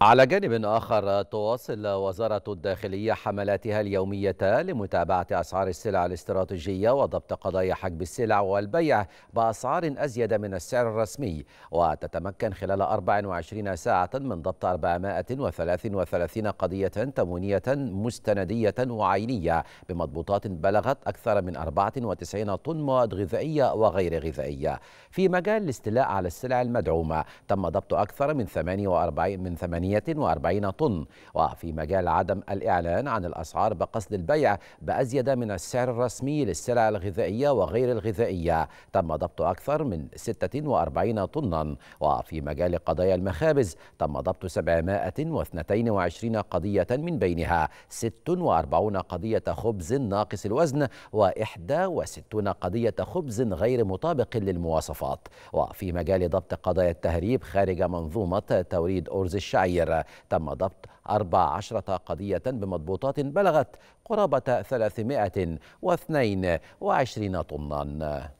على جانب آخر تواصل وزارة الداخلية حملاتها اليومية لمتابعة أسعار السلع الاستراتيجية وضبط قضايا حجب السلع والبيع بأسعار أزيد من السعر الرسمي وتتمكن خلال 24 ساعة من ضبط 433 قضية تموينية مستندية وعينية بمضبوطات بلغت أكثر من 94 طن مواد غذائية وغير غذائية في مجال الاستيلاء على السلع المدعومة تم ضبط أكثر من 48 من 8 48 طن وفي مجال عدم الإعلان عن الأسعار بقصد البيع بأزيد من السعر الرسمي للسلع الغذائية وغير الغذائية تم ضبط أكثر من 46 طنا وفي مجال قضايا المخابز تم ضبط 722 قضية من بينها 46 قضية خبز ناقص الوزن و61 قضية خبز غير مطابق للمواصفات وفي مجال ضبط قضايا التهريب خارج منظومة توريد أرز الشعير يناير تم ضبط 14 قضية بمضبوطات بلغت قرابة 322 طناً